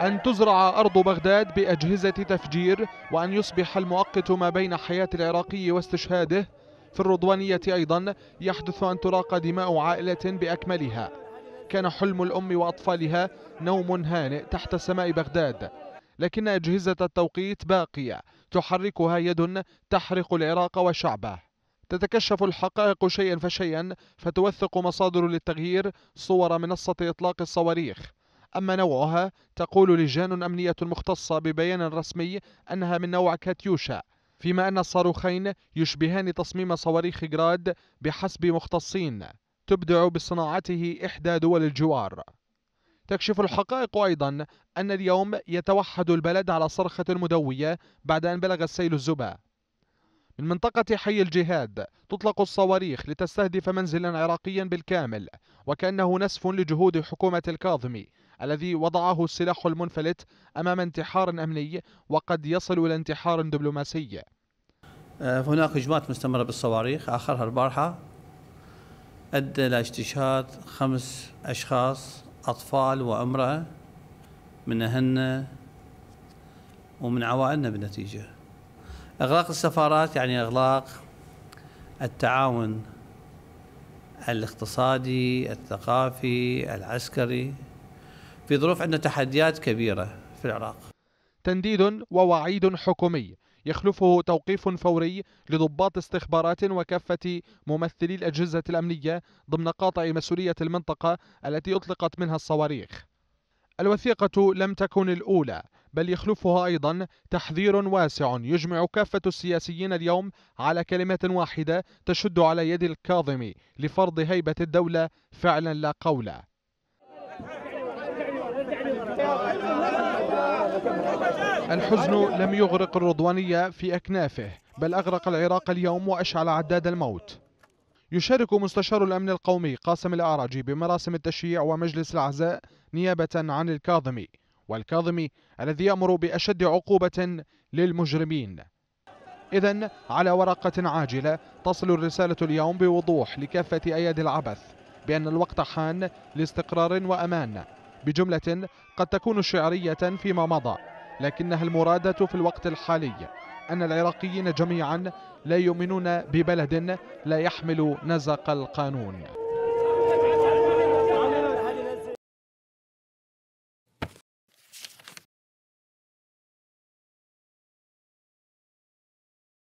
أن تزرع أرض بغداد بأجهزة تفجير وأن يصبح المؤقت ما بين حياة العراقي واستشهاده في الرضوانية أيضا يحدث أن تراق دماء عائلة بأكملها كان حلم الأم وأطفالها نوم هانئ تحت سماء بغداد لكن أجهزة التوقيت باقية تحركها يد تحرق العراق وشعبه تتكشف الحقائق شيئا فشيئا فتوثق مصادر للتغيير صور منصة إطلاق الصواريخ أما نوعها تقول لجان أمنية مختصة ببيان رسمي أنها من نوع كاتيوشا فيما أن الصاروخين يشبهان تصميم صواريخ جراد بحسب مختصين تبدع بصناعته إحدى دول الجوار تكشف الحقائق أيضا أن اليوم يتوحد البلد على صرخة مدوية بعد أن بلغ السيل الزبا من منطقة حي الجهاد تطلق الصواريخ لتستهدف منزلا عراقيا بالكامل وكأنه نسف لجهود حكومة الكاظمي الذي وضعه السلاح المنفلت أمام انتحار أمني وقد يصل إلى انتحار دبلوماسي آه، هناك هجمات مستمرة بالصواريخ آخرها البارحة أدى إلى استشهاد خمس أشخاص أطفال وامرأة من أهلنا ومن عوائلنا بالنتيجة إغلاق السفارات يعني إغلاق التعاون الاقتصادي الثقافي العسكري في ظروف عندنا تحديات كبيرة في العراق تنديد ووعيد حكومي يخلفه توقيف فوري لضباط استخبارات وكافة ممثلي الأجهزة الأمنية ضمن قاطع مسؤولية المنطقة التي أطلقت منها الصواريخ الوثيقة لم تكن الأولى بل يخلفها أيضا تحذير واسع يجمع كافة السياسيين اليوم على كلمة واحدة تشد على يد الكاظمي لفرض هيبة الدولة فعلا لا قولا الحزن لم يغرق الرضوانية في أكنافه بل أغرق العراق اليوم وأشعل عداد الموت يشارك مستشار الأمن القومي قاسم الأعرجي بمراسم التشييع ومجلس العزاء نيابة عن الكاظمي والكاظمي الذي يأمر بأشد عقوبة للمجرمين إذا على ورقة عاجلة تصل الرسالة اليوم بوضوح لكافة أيادي العبث بأن الوقت حان لاستقرار وأمان بجملة قد تكون شعرية فيما مضى لكنها المرادة في الوقت الحالي أن العراقيين جميعا لا يؤمنون ببلد لا يحمل نزق القانون